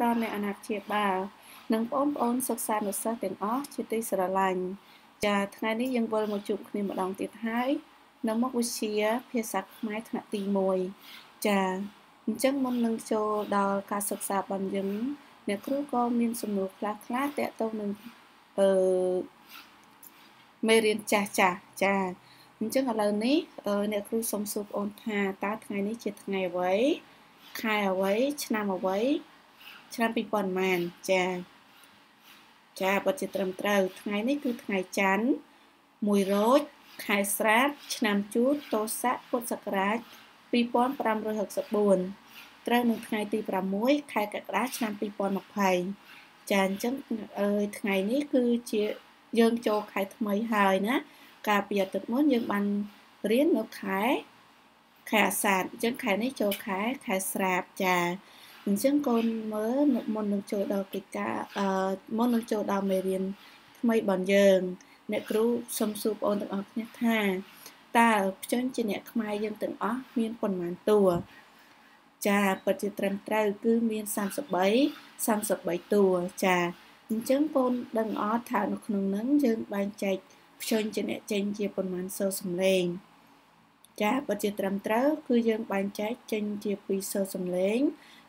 ទៅដល់អ្នកអាណាព្យាបាលនិងបងប្អូនសិស្សានុសិស្សទាំងអស់ជាទីស្រឡាញ់ចាថ្ងៃនេះយើងវិលមកជួបគ្នាម្ដងទៀតហើយនៅមុខវិជ្ជា ភាសាខ្មែរថ្នាក់ទី1ចាអញ្ចឹងមុននឹងចូលដល់ការសិក្សារបស់យើងអ្នកគ្រូក៏មានសំណួរខ្លះខ្លះតាក់ទងនឹងអឺមេរៀនចាស់ចាស់ចាអញ្ចឹងឥឡូវនេះអ្នកគ្រូសុំសួរបងអូនថាតើថ្ងៃនេះជាថ្ងៃអ្វីខែអ្វីឆ្នាំអ្វីឆ្នាំ2000ប៉ុន្មានចាចាពិតជាត្រឹមត្រូវ ថ្ងៃនេះគឺថ្ងៃច័ន្ទ1រោចខែស្រាបឆ្នាំជូតទស័កពុទ្ធសករាជ2564ត្រូវនឹងថ្ងៃទី6ខែកក្កដាឆ្នាំ2020ចាអញ្ចឹងអើយថ្ងៃនេះគឺជាយើងចូលខែថ្មីហើយណា កាលពីអាទិត្យមុនយើងបានរៀននៅខែខែអាសាឍអញ្ចឹងខែនេះចូលខែខែស្រាបចាអញ្ចឹងកូនមើលមុននឹងចូលដល់កិច្ចការអឺមុននឹងចូលដល់មេរៀនថ្មីរបស់យើង អ្នកគ្រូសូមសួរបងប្អូនទាំងអស់គ្នាថា តើខ្ជិលជាអ្នកខ្មែរយើងទាំងអស់មានប៉ុន្មានតួចាពិតជាត្រឹមត្រូវគឺមាន33 33តួចាអញ្ចឹងបងដឹងអត់ថានៅក្នុងនឹងយើងបែងចែកខ្ជិលជាអ្នក ចេញជាប៉ុន្មានសូរសំឡេងចាពិតជាត្រឹមត្រូវ គឺយើងបែងចែកចេញជា2សូរសំឡេង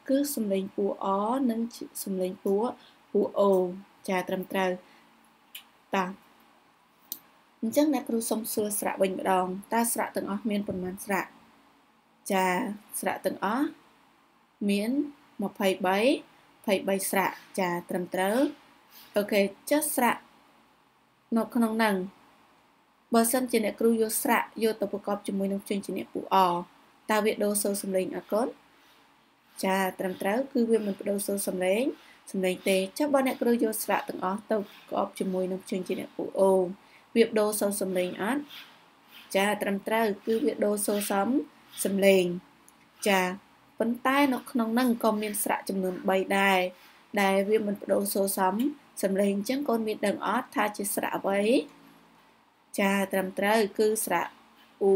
គឺសំឡេងពូអនិងសំឡេងពូពូអូចាត្រឹមត្រូវតាអញ្ចឹងអ្នក គ្រូសុំសួរស្រៈវិញម្ដងតើស្រៈទាំងអស់មានប៉ុន្មានស្រៈចាស្រៈទាំងអស់មាន23 23ស្រៈចាត្រឹមត្រូវអូខេចុះស្រៈនៅក្នុងនឹងបើសិនជាអ្នកគ្រូយកស្រៈយកទៅប្រកបជាមួយនឹងជញ្ជនាពូអតើវាដូរសូរសំឡេងអកូនចាត្រឹមត្រូវគឺវាមិនបដូរសូរសំឡេងសំឡេងទេចុះបើអ្នកគ្រូយកស្រៈទាំងអស់ទៅក្អប់ជាមួយនឹងជើងជាអ្នកពូអូវាបដូរសូរសំឡេងអត់ចាត្រឹមត្រូវគឺវាដូរសូរសំសំឡេង ចាប៉ុន្តែនៅក្នុងហ្នឹងក៏មានស្រៈចំនួន3ដែរដែលវាមិនបដូរសូរសំសំឡេងអញ្ចឹងកូនមានដឹងអត់ថាជាស្រៈអ្វីចាត្រឹមត្រូវគឺស្រៈអ៊ូ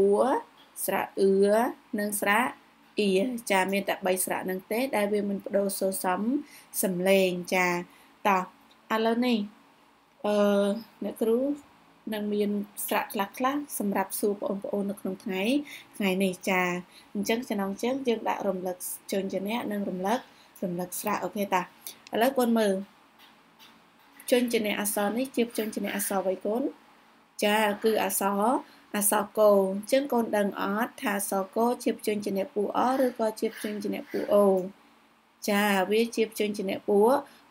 ស្រៈអឺនិងស្រៈអ៊ីចាមានតែ3ស្រៈនឹងទេ ដែលវាមិនបដូរសូសំសំលេងចាតោះឥឡូវនេះអឺអ្នកគ្រូនឹងមានស្រៈខ្លះខ្លះសម្រាប់សួរបងប្អូននៅក្នុងថ្ងៃថ្ងៃនេះចាអញ្ចឹងចំណងជើងយើងដាក់រំលឹកជញ្ជនៈនិងរំលឹករំលឹកស្រៈអូខេតាឥឡូវកូនមើលជញ្ជនៈអសរនេះ ជាជញ្ជនៈអសរໄວកូនចាគឺអសរអសកោអញ្ចឹងកូនដឹងអត់ថាអសកោជាព្យញ្ជនៈពូអឬក៏ជាព្យញ្ជនៈពូអូចាវាជាព្យញ្ជនៈពូ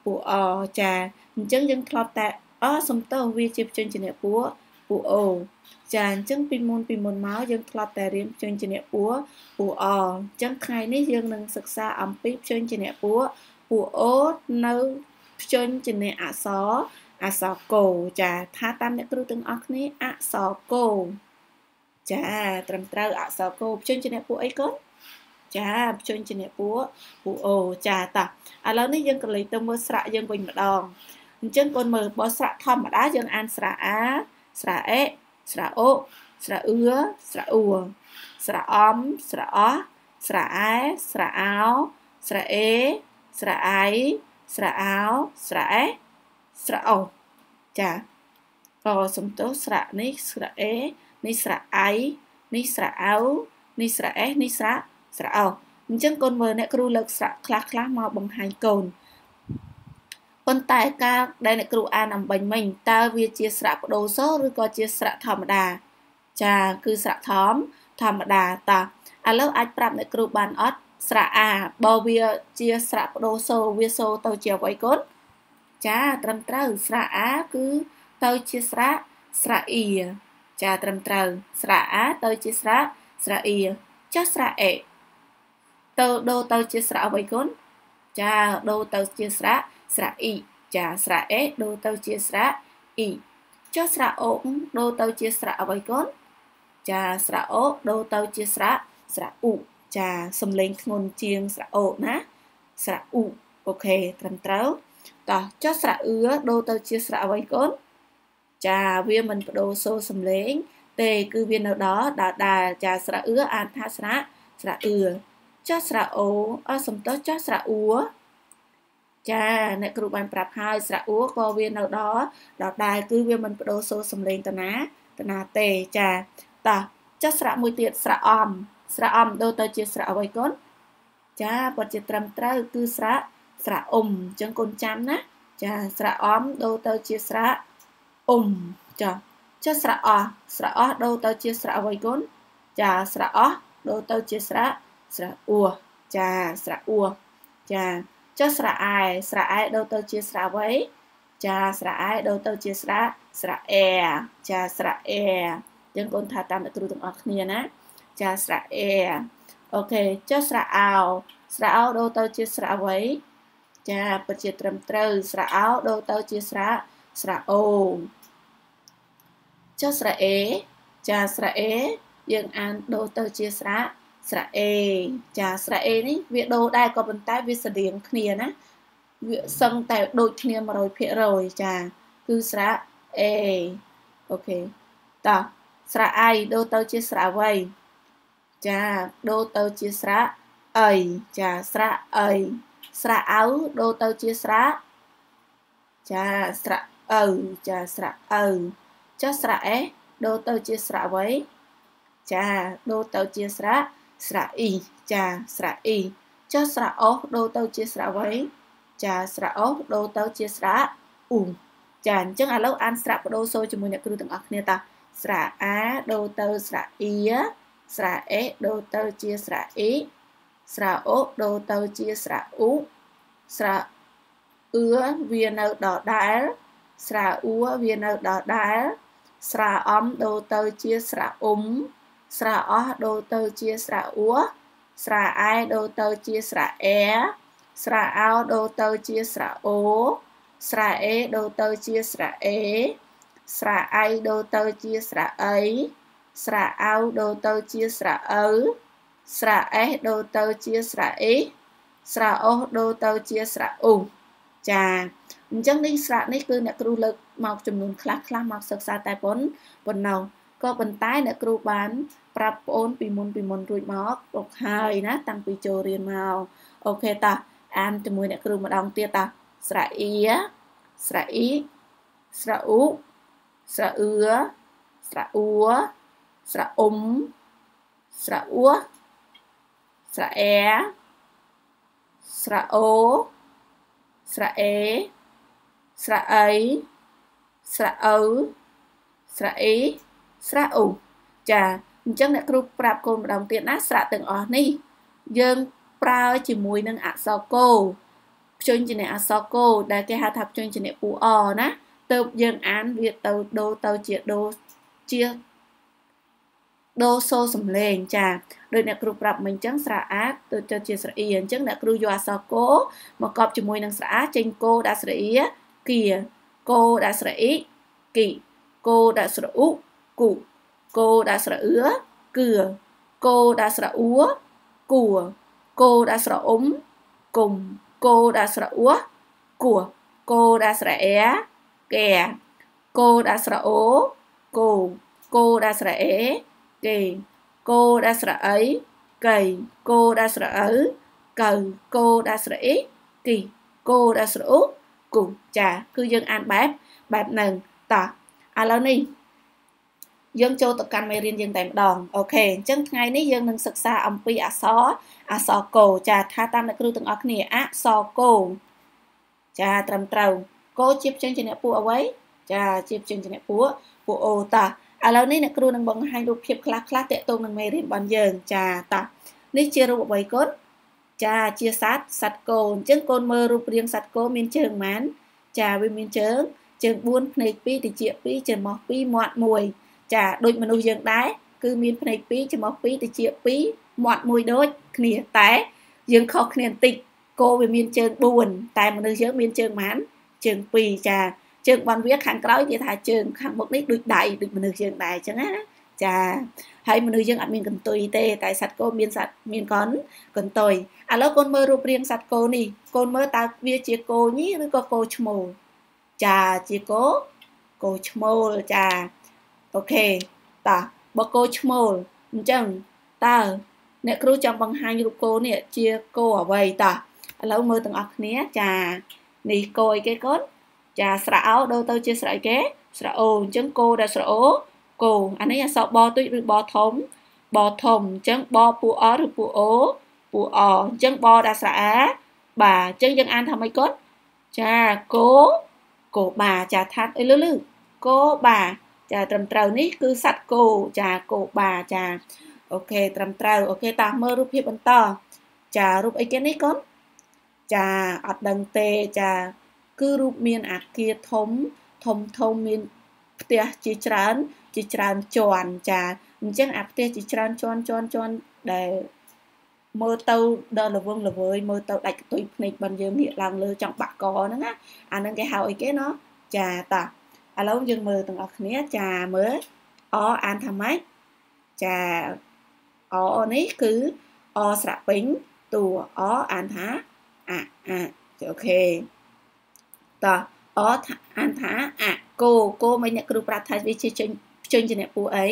ពូអចាអញ្ចឹងយើងធ្លាប់តែអសំទោសវាជាព្យញ្ជនៈពូពូអូចាអញ្ចឹងពីមុនពីមុនមកយើងធ្លាប់តែរៀនព្យញ្ជនៈពូពូអអញ្ចឹងថ្ងៃនេះយើងនឹងសិក្សាអំពីព្យញ្ជនៈពូពូអូនៅព្យញ្ជនៈអសអសកោចាថាតាមអ្នកគ្រូទាំងអស់គ្នាអសកោចាត្រឹមត្រូវអក្សរគោព្យញ្ជនៈពួកអីកូនចាព្យញ្ជនៈពួកពួកអូចាតោះឥឡូវនេះយើងក៏លេខទៅមើលស្រៈយើងវិញម្ដងអញ្ចឹងកូនមើលបើស្រៈធម្មតាយើងអានស្រៈអាស្រៈអេ ស្រៈអូស្រៈអឿស្រៈអ៊ូស្រៈអំស្រៈអោះស្រៈអែស្រៈអោស្រៈអេស្រៈអៃស្រៈអោស្រៈអេស្រៈអូចាអូសំទោសស្រៈនេះស្រៈអេនេះស្រៈអៃនេះស្រៈអោនេះស្រៈអេសនេះស្រៈស្រៈអោអញ្ចឹងកូនមើលអ្នកគ្រូលើកស្រៈខ្លះខ្លះមកបង្ហាញកូនប៉ុន្តែការដែលអ្នកគ្រូអានអំបញ្ញមិញតើវាជាស្រៈបដូរសឬក៏ជាស្រៈធម្មតាចាគឺស្រៈធំធម្មតាតើឥឡូវអាចប្រាប់អ្នកគ្រូបានអត់ស្រៈអាបើវាជាស្រៈបដូរសវាសូទៅជាអ្វីកូនចាត្រឹមត្រូវស្រៈអាគឺទៅជាស្រៈស្រៈអ៊ីចាត្រឹមត្រូវស្រៈអាទៅជាស្រៈស្រៈអ៊ីចុះស្រៈអេទៅដូរទៅជាស្រៈអ្វីគុណចាដូរទៅជាស្រៈស្រៈអ៊ីចាស្រៈអេដូរទៅជាស្រៈអ៊ីចុះស្រៈអូដូរទៅជាស្រៈអ្វីគុណចាស្រៈអូដូរទៅជាស្រៈស្រៈអ៊ូចាសំលេងធ្ងន់ជាងស្រៈអូណាស្រៈអ៊ូអូខេត្រឹមត្រូវតោះចុះស្រៈអ៊ឺដូរទៅជាស្រៈអ្វីកូនចាវាមិនបដូរសូរសំឡេងទេគឺវានៅដល់ដដែលចាស្រៈអឿអានថាស្រៈស្រៈអឿចោះស្រៈអូអសំទោសចោះស្រៈអួចាអ្នក គ្រូបានប្រាប់ហើយស្រៈអួក៏វានៅដល់ដដែលគឺវាមិនបដូរសូរសំឡេងតាណាតាណាទេចាតោះចោះស្រៈមួយទៀតស្រៈអំ ស្រៈអំដូចទៅជាស្រៈអ្វីកូនចាពិតជាត្រឹមត្រូវគឺស្រៈស្រៈអ៊ុំអញ្ចឹងកូនចាំណាចាស្រៈអំដូចទៅជាស្រៈអ៊ុំចាចុះស្រៈអស់ស្រៈអស់ដូរទៅជាស្រៈអ្វីគុណចាស្រៈអស់ដូរទៅជាស្រៈស្រៈអ៊ូចាស្រៈអ៊ូចាចុះស្រៈអែស្រៈអែដូរទៅជាស្រៈអ្វីចាស្រៈអែដូរទៅជាស្រៈស្រៈអែចាស្រៈអែយើងកូនថាតាមអ្នកគ្រូទាំងអស់គ្នាណាចាស្រៈអែអូខេចុះស្រៈអោស្រៈអោដូរទៅជាស្រៈអ្វីចាពិតជាត្រឹមត្រូវស្រៈអោដូរទៅជាស្រៈស្រៈអូចុះស្រៈអេចាស្រៈអេ យើងអានដូរទៅជាស្រៈស្រៈអេ ចាស្រៈអេនេះវាដូរដែរក៏ប៉ុន្តែវាស្រដៀងគ្នាណាវាសឹងតែដូចគ្នា100%ចាគឺស្រៈអេអូខេតោះស្រៈអៃដូរទៅជាស្រៈវៃចាដូរទៅជាស្រៈអីចាស្រៈអីស្រៈអៅដូរទៅជាស្រៈចាស្រៈអៅចាស្រៈអៅចុះស្រៈ S ដូរទៅជាស្រៈអ្វីចាដូរទៅជាស្រៈស្រៈ E ចាស្រៈ E ចុះស្រៈ O ដូរទៅជាស្រៈអ្វីចាស្រៈ O ដូរទៅជាស្រៈ U ចាអញ្ចឹងឥឡូវអានស្រៈបដូរសូជាមួយអ្នកគ្រូទាំងអស់គ្នាតាស្រៈ A ដូរទៅស្រៈ E ស្រៈ A ដូរទៅជាស្រៈ E ស្រៈ O ដូរទៅជាស្រៈ U ស្រៈអឿវានៅដដែល ស្រៈអួវានៅដដែលស្រាអំដូរទៅជាស្រាអ៊ុំស្រាអស់ដូរទៅជាស្រាអ៊ូស្រាអែដូរទៅជាស្រាអែស្រាអោដូរទៅជាស្រាអូ ស្រាអេដូរទៅជាស្រាអេ ស្រាអៃដូរទៅជាស្រាអីស្រាអោដូរទៅជាស្រាអ៊ូស្រាអេដូរទៅជាស្រាអេស្រាអូដូរទៅជាស្រាអ៊ូចាអញ្ចឹងនេះស្រានេះគឺអ្នកគ្រូលើកមកចំនួនខ្លះខ្លះមកសិក្សាតែប៉ុនប៉ុណ្ណោះក៏ប៉ុន្តែអ្នកគ្រូបានប្រាប់ប្អូនពីមុនពីមុនរួចមកអុកហើយណា តាំងពីចូលរៀនមកអូខេតាអានជាមួយអ្នកគ្រូម្ដងទៀតតាស្រៈអ៊ីស្រៈអ៊ីស្រៈអ៊ូស្រៈអ៊ឺស្រៈអ៊ូស្រៈអ៊ុំស្រៈអ៊ូស្រៈអែស្រៈអូស្រៈអេស្រៈអីស្រៈអ៊ូស្រៈអ៊ីស្រៈអ៊ូចាអញ្ចឹងអ្នកគ្រូប្រាប់កូនម្ដងទៀតណាស្រៈទាំងអស់នេះ យើងប្រើជាមួយនឹងអក្សរកូភ្ជញ្ជនៈអក្សរកូដែលគេហៅថាភ្ជញ្ជនៈពូអណាទៅយើងអានវាទៅដូរទៅជាដូរជាដូរសូសំលេង ចាដោយអ្នក គ្រូប្រាប់មិញអញ្ចឹងស្រៈអាទៅចុះជាស្រៈអ៊ីអញ្ចឹងអ្នកគ្រូយកអក្សរកូមកកប់ជាមួយនឹងស្រៈអាចេញកូដាក់ស្រៈអ៊ីគាកូដាក់ស្រអ៊ីគីកូដាក់ស្រអ៊ូគូកូដាក់ស្រអឿគឿកូដាក់ស្រអ៊ូគួកូដាក់ស្រអ៊ុំគុំកូដាក់ស្រអ៊ូគួកូដាក់ស្រអែកែកូដាក់ស្រអូគូកូដាក់ស្រអេ គេគោដាក់ស្រអីកៃគោដាក់ស្រអើកៅគោដាក់ស្រអីគីគោដាក់ស្រអ៊ូគូចាគឺយើងអានបែបបែបហ្នឹងតោះឥឡូវនេះយើងចូលទៅកាន់មេរៀនយើងតែម្ដងអូខេអញ្ចឹងថ្ងៃនេះយើងនឹងសិក្សាអំពីអក្សរអក្សរកូចាថាតាមអ្នកគ្រូទាំងអស់គ្នាអក្សរកូចាត្រឹមត្រូវកូជាព្យញ្ជនៈពួកអ្វីចាជាព្យញ្ជនៈពួកពួកអូតាឥឡូវនេះអ្នកគ្រូនឹងបង្ហាញរូបភាពខ្លះៗតាក់ទងនឹងមេរៀនរបស់យើង ចាតានេះជារូបអ្វីកូនចាជាសត្វសត្វគោអញ្ចឹងកូនមើលរូបរាងសត្វគោមានជើងប៉ុន្មាន ចាវាមានជើងជើង4ភ្នែក2តិច2ច្រមុះ2មាត់1ចាដូចមនុស្សយើងដែរគឺមានភ្នែក2ច្រមុះ2តិច2មាត់1ដូច គ្នាតែយើងខុសគ្នាបន្តិចគោវាមានជើង4តែមនុស្សយើងមាន ជើងប៉ុន្មានជើង2ចា ជើងបនវាខាងក្រោយគេថាជើងខាងមុខនេះដូចដៃដូចមនុស្សយើងដែរអញ្ចឹងណាចាហើយមនុស្សយើងអត់មានកន្ទុយទេ តែសត្វគោមានសត្វមានកនកន្ទុយឥឡូវកូនមើលរូបរាងសត្វគោនេះកូនមើលតើវាជាគោញីឬក៏គោឈ្មោលចាជាគោគោឈ្មោលចាអូខេតោះបើគោឈ្មោលអញ្ចឹងតើអ្នកគ្រូចង់បង្ហាញរូបគោនេះជាគោអ្វីតោះឥឡូវមើលទាំងអស់គ្នាចា នេះគោអីគេកូនចាស្រៈអោដូរទៅជាស្រៈអីគេស្រៈអូអញ្ចឹងគោដែលស្រៈអូគោអានេះអក្សរបទុយឬបធំបធំអញ្ចឹងបពួកអឬពួកអូពួកអអញ្ចឹងបដាក់ស្រៈអាបាទអញ្ចឹងយើងអានថាម៉េចគាត់ចាគោគោបាចាថាត់អីលឺលឺគោបាចាត្រឹមត្រូវនេះ គឺសัตว์គោចាគោបាចាអូខេត្រឹមត្រូវអូខេតោះមើលរូបភាពបន្ត ចារូបអីគេនេះកូនចាអត់ដឹងទេចាគឺរូបមានអាគារធំធំធំមានផ្ទះជាច្រើនជាច្រើនជាន់ចាអញ្ចឹងអាផ្ទះជាច្រើនជាន់ជាន់ជាន់ដែលមើលទៅដល់លវងលវើយមើលទៅដាច់កតុយភ្នែកបនយើងងាកឡើងលើចង់បាក់កហ្នឹងណាអាហ្នឹងគេហៅអីគេណោះចាតោះឥឡូវយើងមើលទាំងអស់គ្នាចាមើលអអានថាម៉េចចាអនេះគឺអស្រៈពេញតួអអានថាអអអូខេតោះអអានថាអគោគោមិនអ្នកគ្រូប្រាប់ថាវាជាជញ្ជញ្ជាអ្នកពូអី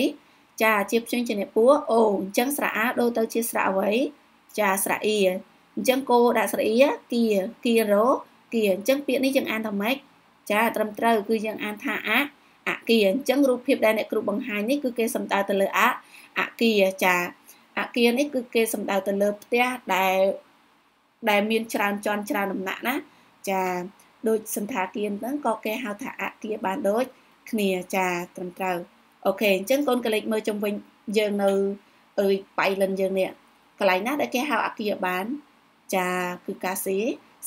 ចាជាភ្ជញ្ជាអ្នកពូអូអញ្ចឹងស្រៈអាដូរទៅជាស្រៈអ្វីចាស្រៈអ៊ីអញ្ចឹងគោដាក់ស្រៈអ៊ីគីគីរោគីអញ្ចឹងពាក្យនេះយើងអានថាម៉េចចាត្រឹមត្រូវគឺយើងអានថាអាអគីអញ្ចឹងរូបភាពដែលអ្នកគ្រូបង្ហាញនេះគឺគេសំដៅទៅលើអអគីចាអគារនេះគឺគេសំដៅទៅលើផ្ទះដែលដែលមាន ច្រើនជាន់ច្រើនដំណាក់ណាចាដូចសន្តាគារហ្នឹងក៏គេហៅថាអគារបានដូចគ្នាចាត្រឹមត្រូវអូខេអញ្ចឹងកូនកលេចមើលចំវិញយើងនៅអឺបៃលិនយើងនេះកន្លែងណាដែលគេហៅអគារបានចាគឺកាស៊ី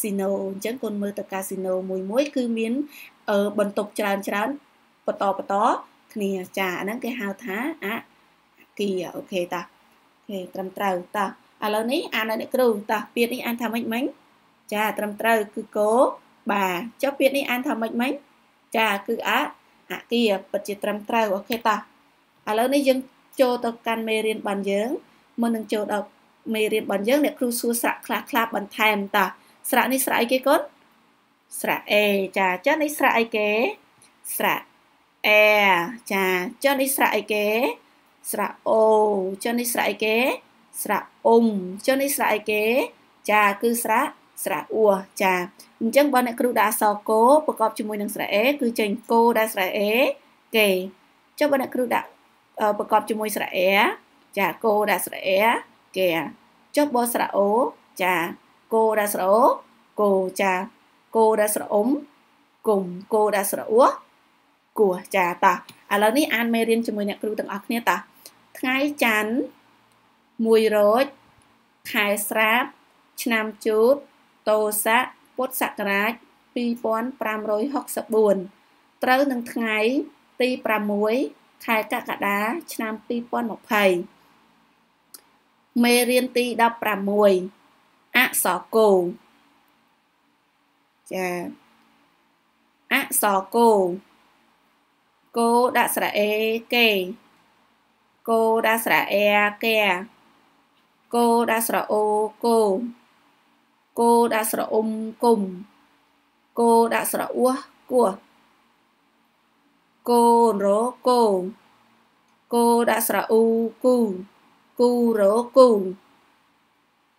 ស៊ីណូអញ្ចឹងកូនមើលទៅកាស៊ីណូមួយមួយគឺមានបន្ទប់ច្រើនច្រើនបន្តបន្តគ្នាចាអាហ្នឹងគេហៅថាអគារអូខេតាអូខេត្រឹមត្រូវតាឥឡូវនេះអាននៅអ្នកគ្រូតាពាក្យនេះអានថាម៉េចមិញចាត្រឹមត្រូវគឺកោបាទចុះពាក្យនេះអានថាម៉េចមិញចាគឺអាអគារពិតជាត្រឹមត្រូវអូខេតោះឥឡូវនេះយើងចូលទៅកាន់មេរៀនបានយើងមុននឹងចូលដល់មេរៀនបានយើងអ្នកគ្រូសួរស្រៈខ្លះខ្លះបន្ថែមតោះស្រៈនេះស្រៈអីគេកូនស្រៈ A ចាចឹងនេះស្រៈអីគេ ស្រៈ A ចាចឹងនេះស្រៈអីគេស្រៈ O ចឹងនេះស្រៈអីគេស្រៈអ៊ុំចឹងនេះស្រៈអីគេ ចាគឺស្រៈស្រៈអ៊ូចាអញ្ចឹងបើអ្នកគ្រូដាក់អក្សរកប្រកបជាមួយនឹងស្រៈអេគឺចេញកដែលស្រៈអេគេចុះបើអ្នកគ្រូដាក់ប្រកបជាមួយស្រៈអេចាកដែលស្រៈអេគេចុះបើស្រៈអូចាកដែលស្រៈអូកូចាកូដែលស្រៈអ៊ំគុំកូដែលស្រៈអ៊ូគោះចាតោះឥឡូវនេះអានមេរៀនជាមួយអ្នកគ្រូទាំងអស់គ្នាតោះថ្ងៃច័ន្ទ1រោចខែស្រាប់ឆ្នាំជូតតោស័កពុទ្ធសករាជ2564ត្រូវនឹងថ្ងៃទី6ខែកក្កដាឆ្នាំ2020មេរៀនទី16អក្សរគោចាអក្សរគោគោដាក់ស្រៈអេគេគោដាក់ស្រៈអែកែគោដាក់ស្រៈអូគោគោដាក់ស្រអ៊ុំគុំគោដាក់ស្រអួសគោះគោរគោគោដាក់ស្រអ៊ូគូ គូរគូ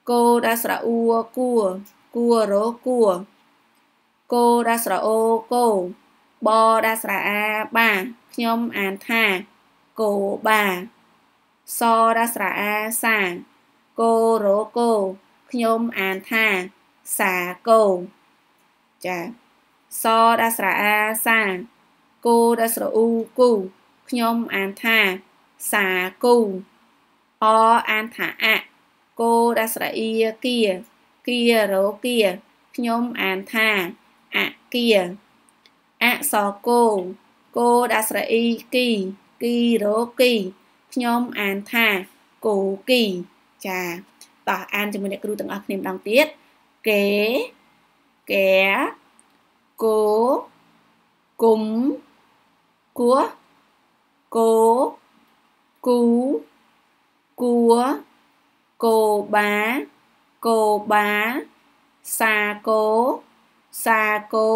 គោដាក់ស្រអ៊ូគួគួរគួគោដាក់ស្រអូគោបដាក់ស្រអាបាខ្ញុំអានថាគោបា សដាក់ស្រអាសាគោរគោខ្ញុំអានថា សាកោចាសដាស្រអាសាគូដាស្រអ៊ូគូខ្ញុំអានថា សាគូ អអានថាអគូដាស្រអ៊ីគីគីរោគីខ្ញុំអានថាអគីអសគូគូដាស្រអ៊ីគី គីរោគីខ្ញុំអានថា គូគីចាតោះអានជាមួយអ្នកគ្រូទាំងអស់គ្នាម្ដងទៀតគេកែកូគុំគួកូគូគួកោបាកោបាសាកោសាកោ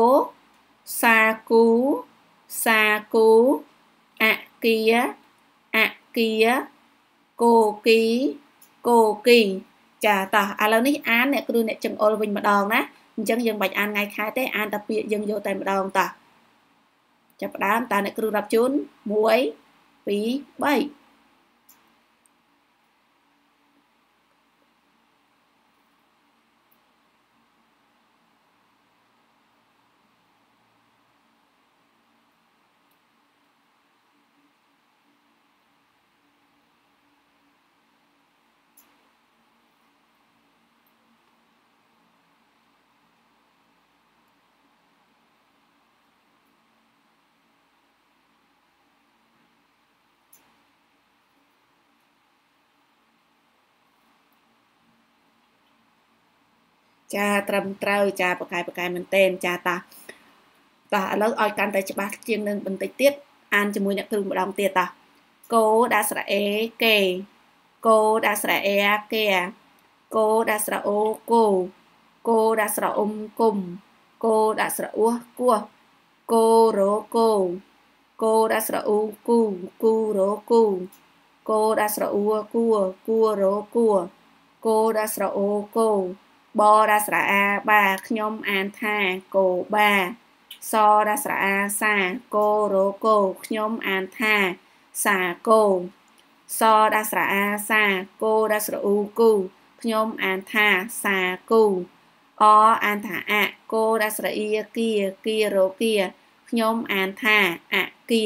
សាគូសាគូអគាអគាកូគីកូគីចាតោះឥឡូវនេះអានអ្នកគ្រូអ្នកចង្អុលវិញម្ដងណាអញ្ចឹងយើងបាច់អានថ្ងៃខែទេអានតែពាក្យយើងយកតែម្ដងតោះចាប់ផ្ដើមតើអ្នកគ្រូរាប់ជូន1 2 3ចាត្រឹមត្រូវចាប្រកែប្រកែមែនតែនចាតាតាឥឡូវឲ្យកាន់តែច្បាស់ជាងនឹងបន្តិចទៀតអានជាមួយអ្នកគ្រូម្ដងទៀតតាគោដាក់ស្រៈអេគេគោដាក់ស្រៈអេគេគោដាក់ស្រៈអូគោគោដាក់ស្រៈអ៊ុំគុំគោដាក់ស្រៈអ៊ូគោះគោរោគោគោដាក់ស្រៈអ៊ូគូគូរោគូគោដាក់ស្រៈអ៊ូគួគួរោគួគោដាក់ស្រៈអូគោបរស្រអាបាខ្ញុំអានថាកោបាសរស្រអាសាកោរកោខ្ញុំអានថាសាកោសរស្រអាសាកោរស្រអ៊ូគូ ខ្ញុំអានថាសាគូ អអានថាអកោរស្រអ៊ីគីគីរគីខ្ញុំអានថាអគី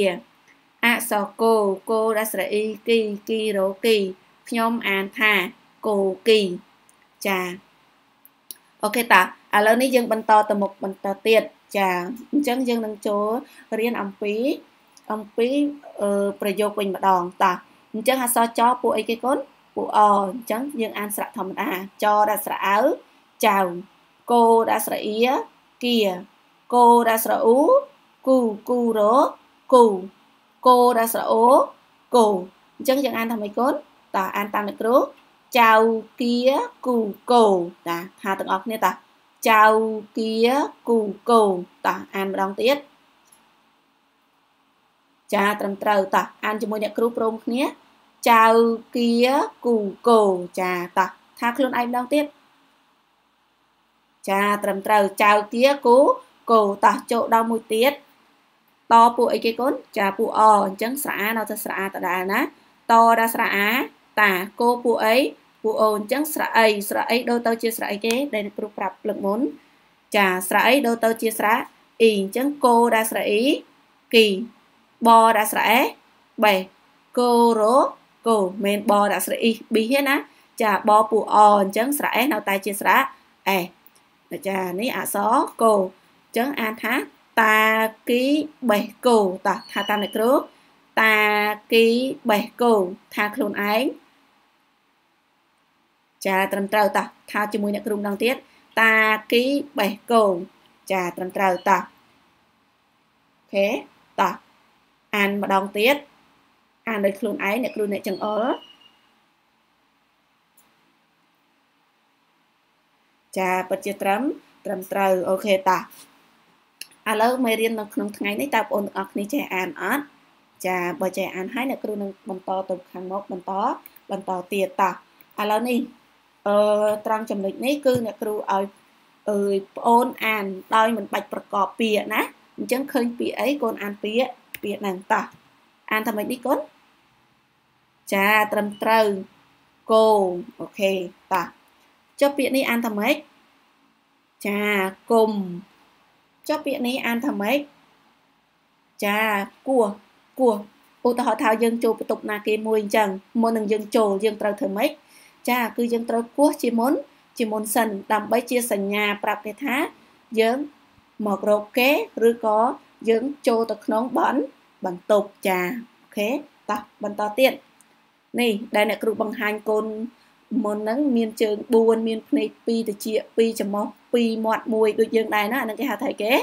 អសកោកោរស្រអ៊ីគីគីរគីខ្ញុំអានថាកោគីចា៎អូខេតាឥឡូវនេះយើងបន្តទៅមុខបន្តទៀតចាអញ្ចឹងយើងនឹងចូលរៀនអំពី អំពីប្រយោគវិញម្ដងតាអញ្ចឹងអសចពួកអីគេកូនពួកអអញ្ចឹងយើង អានស្រៈធម្មតាចដាក់ស្រៈអៅចៅកោដាក់ស្រៈអៀគៀកោដាក់ស្រៈអ៊ូគូ គូរគូកោដាក់ស្រៈអូគូអញ្ចឹងយើងអានថាម៉េចកូនតាអានតាមលោកគ្រូចៅគៀគូគោតាថាទាំងអស់គ្នាតាចៅគៀគូគោតាអានម្ដងទៀតចាត្រឹមត្រូវតាអានជាមួយអ្នកគ្រូព្រមគ្នាចៅគៀគូគោចាតាថាខ្លួនឯងម្ដងទៀតចាត្រឹមត្រូវចៅគៀគូគោតាចូលដល់មួយទៀតតពួកអីគេកូនចាពួកអអញ្ចឹងស្រអានៅតែស្រអាតដែរណាតដល់ស្រអាតាគោពួកអីពួកអូនអញ្ចឹងស្រៈអី ស្រៈអីដូរទៅជាស្រៈអីគេដែលគ្រូប្រាប់លើកមុន ចាស្រៈអីដូរទៅជាស្រៈអ៊ីអញ្ចឹងគោដែលស្រៈអ៊ីគីបដែលស្រៈអេបេគោរោគោមែនបដែលស្រៈអ៊ីប៊ីហ្នឹងណាចាបពួកអអញ្ចឹងស្រៈអេនៅតែជាស្រៈអេចានេះអក្សរគោអញ្ចឹងអានថាតាគីបេះគោតោះថាតាមអ្នកគ្រូតាគីបេះគោថាខ្លួនឯងចាត្រឹមត្រូវតោះថាជាមួយអ្នកគ្រូម្ដងទៀតតាគីបេះគងចាត្រឹមត្រូវតោះអូខេតោះអានម្ដងទៀតអានដោយខ្លួនឯងអ្នកគ្រូអ្នកចង្អុលចាពិតជាត្រឹមត្រឹមត្រូវអូខេតោះឥឡូវមេរៀននៅក្នុងថ្ងៃនេះតើបងប្អូនទាំងអស់គ្នាចេះអានអត់ចាបើចេះអានហើយអ្នកគ្រូនឹងបន្តទៅខាងមុខបន្តបន្តទៀតតោះឥឡូវនេះអឺត្រង់ចំណុចនេះគឺអ្នកគ្រូឲ្យអើយប្អូនអានដោយមិនបាច់ប្រកបពាក្យណាអញ្ចឹងឃើញពាក្យអីកូនអានពាក្យពាក្យហ្នឹងតោះអានថាម៉េចនេះកូនចាត្រឹមត្រូវគោអូខេតោះចុះពាក្យនេះអានថាម៉េចចាគុំចុះពាក្យនេះអានថាម៉េចចាគោះគោះឧទាហរណ៍ថាយើងចូលបន្ទប់ណាគេមួយអញ្ចឹងមុននឹងយើងចូលយើងត្រូវធ្វើម៉េចចាគឺយើងត្រូវគោះជាមុនជាមុនសិនដើម្បីជាសញ្ញាប្រាប់គេថា យើងមករកគេឬក៏យើងចូលទៅក្នុងបនបន្ទប់ចាអូខេតោះបន្តទៀតនេះដែលអ្នកគ្រូបង្ហាញកូនមុនហ្នឹង មានជើង4មានភ្នែក2ត្រចៀក2ច្រមុះ2មាត់1ដូចយើងដែរណាហ្នឹងគេហៅថាអីគេ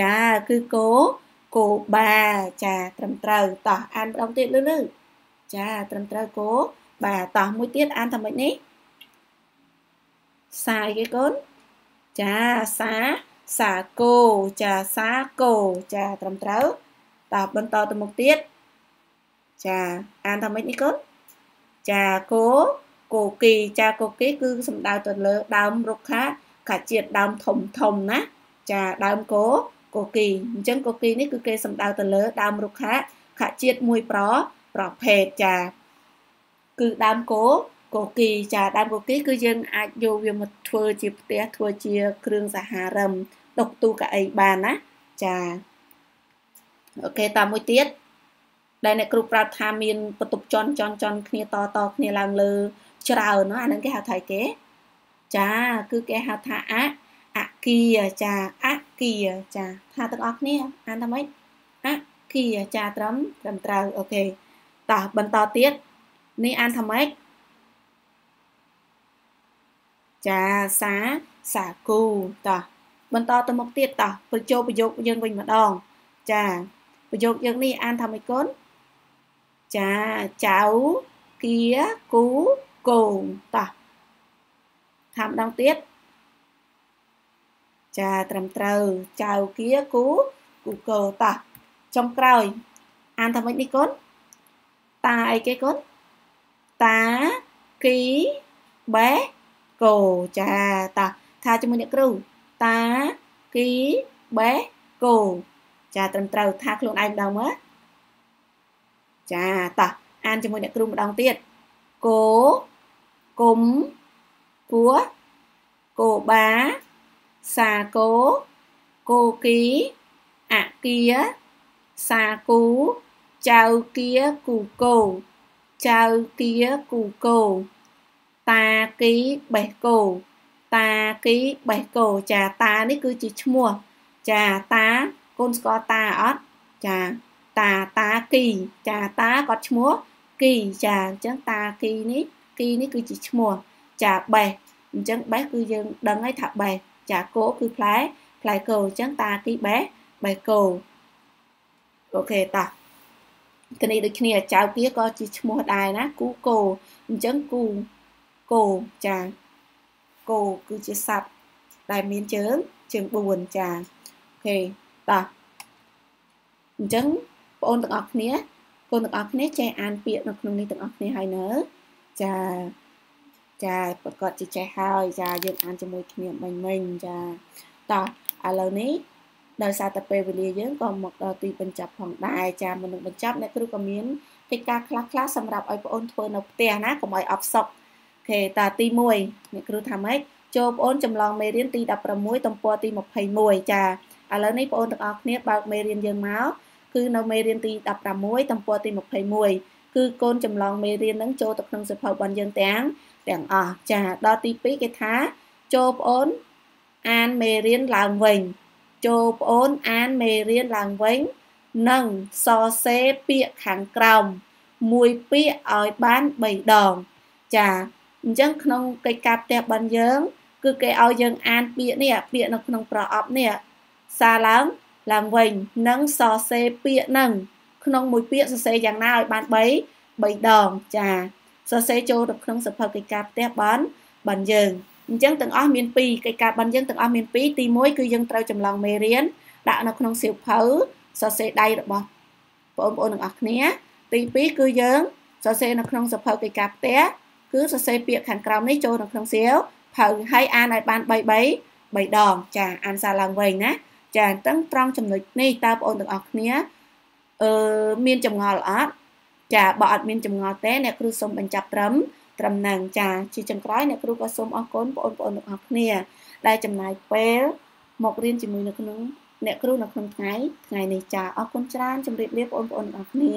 ចាគឺគោគោបាចាត្រឹមត្រូវតោះអានម្ដងទៀតលឺលឺចាត្រឹមត្រូវគោបាទតោះមួយទៀតអានថាម៉េចនេះសាយគេកូនចាសាសាគោចាសាគោចាត្រឹមត្រូវតោះបន្តទៅមុខទៀតចាអានថាម៉េចនេះកូនចាគោគោគីចាគោគីគឺសំដៅទៅលើ ដើមរុក្ខាកាជាតិដើមធំធំណាចាដើមគោគោគីអញ្ចឹងគោគីនេះគឺគេសំដៅទៅលើដើមរុក្ខាខជាតិមួយប្រប្រភេទចាគឺដើមគោកូគីចាដើមកូគីគឺយើងអាចយកវាមកធ្វើជាផ្ទះធ្វើជា គ្រឿងសហារឹមដុកទូកៅអីបានណាចាអូខេតាមមួយទៀតដែលអ្នកគ្រូប្រាប់ថាមានបន្ទប់ចន់ចន់ចន់ គ្នាតតគ្នាឡើងលើច្រើនណាអានឹងគេហៅថាគេចាគឺគេហៅថាអអគាចាអគាចាថាទាំងអស់គ្នាអានថាម៉េចអគាចាត្រឹមត្រឹមត្រូវអូខេតោះបន្តទៀតនេះអានថាម៉េចចាសាសាគូតោះបន្តទៅមុខទៀតតោះបញ្ចូលប្រយោគយើងវិញម្ដង ចាប្រយោគយើងនេះអានថាម៉េចកូនចាចៅគៀគូគងតោះថាម្ដងទៀតចាត្រឹមត្រូវចៅគៀគូគូកោតោះចុងក្រោយ អានថាម៉េចនេះកូនតាអីគេកូនតាគីបេកូចាតាថាជាមួយអ្នកគ្រូតាគីបេកូចាត្រឹមត្រូវថាខ្លួនឯងម្ដងមើលចាតាអានជាមួយអ្នកគ្រូម្ដងទៀតគោគុំគួគោបាសាគោគោគីអគាសាគូចៅគាគូគោចៅគាគូគោតាគីបេះគោតាគីបេះគោចាតានេះគឺជាឈ្មោះចាតាកូនស្គាល់តាអត់ចាតាតាគីចាតាគាត់ឈ្មោះគីចាអញ្ចឹងតាគីនេះគីនេះគឺជាឈ្មោះចាបេះអញ្ចឹងបេះគឺយើងដឹងហើយថាបេះចាគោគឺផ្លែផ្លែគោអញ្ចឹងតាទីបេះបេះគោអូខេតោះទៅនេះដូចគ្នាចៅពៀក៏ជាឈ្មោះដែរណាគូគោអញ្ចឹងគូគោចាគោគឺជាសត្វដែលមានជើងជើង4ចាអូខេតោះអញ្ចឹងបងប្អូនទាំងអស់គ្នាបងទាំងអស់គ្នាចេះអានពាក្យនៅក្នុងនេះទាំងអស់គ្នាហើយនៅចាចាប្រកាសជាចេះហើយចាយើងអានជាមួយគ្នាមិញមិញចាតោះឥឡូវនេះដោយសារតែពេលវេលាយើងក៏មកដល់ទីបញ្ចប់ផងដែរចាមុននឹងបញ្ចប់អ្នកគ្រូក៏មានកិច្ចការខ្លះខ្លះសម្រាប់ឲ្យបងអូនធ្វើនៅផ្ទះណាកុំឲ្យអបសុកអូខេតាទី1អ្នកគ្រូថាម៉េចចូលបងអូនចម្លងមេរៀនទី16ទំព័រទី21ចាឥឡូវនេះបងអូនទាំងអស់គ្នាបើកមេរៀនយើងមកគឺនៅមេរៀនទី16ទំព័រទី21គឺកូនចម្លងមេរៀននឹងចូលទៅក្នុងសិភៅរបស់យើងទាំងទាំងអស់ចាដល់ទី2គេថាចូលបងអូនអានមេរៀនឡើងវិញចូលប្អូនអានមេរៀនឡើងវិញនិងសរសេរពាក្យខាងក្រោមមួយពាក្យឲ្យបាន3ដង ចាអញ្ចឹងក្នុងកិច្ចការផ្ទះបានយើង គឺគេឲ្យយើងអានពាក្យនេះពាក្យនៅក្នុងប្រអប់នេះសារឡើងឡើងវិញនិងសរសេរពាក្យនឹងក្នុងមួយពាក្យសរសេរយ៉ាងណាឲ្យបាន3 3ដង ចាសរសេរចូលទៅក្នុងសភៅកិច្ចការផ្ទះបានបានយើងអញ្ចឹងទាំងអស់មាន2កិច្ចការបិណ្ឌយើងទាំងអស់មាន2ទី1គឺយើងត្រូវចម្លងមេរៀនដាក់នៅក្នុងសៀវភៅសរសេរដៃរបស់បងប្អូនទាំងអស់គ្នា ទី2គឺយើងសរសេរនៅក្នុងសៀវភៅកិច្ចការផ្ទះគឺសរសេរពាក្យខាងក្រោមនេះចូលនៅក្នុងសៀវភៅហើយអានឲ្យបាន3 3 3ដង ចាអានសារឡើងវិញណាចាអញ្ចឹងត្រង់ចំណុចនេះតើបងប្អូនទាំងអស់គ្នាអឺមានចម្ងល់អត់ចាបើអត់ មានចម្ងល់ទេ អ្នកគ្រូសូមបញ្ចប់ត្រឹមត្រឹមនឹងចាជាចុងក្រោយអ្នកគ្រូក៏សូមអរគុណបងប្អូនទាំងអស់គ្នាដែលចំណាយពេលមករៀនជាមួយនៅក្នុង អ្នកគ្រូនៅក្នុងថ្ងៃថ្ងៃនេះចាអរគុណច្រើនជម្រាបលាបងប្អូនទាំងអស់គ្នា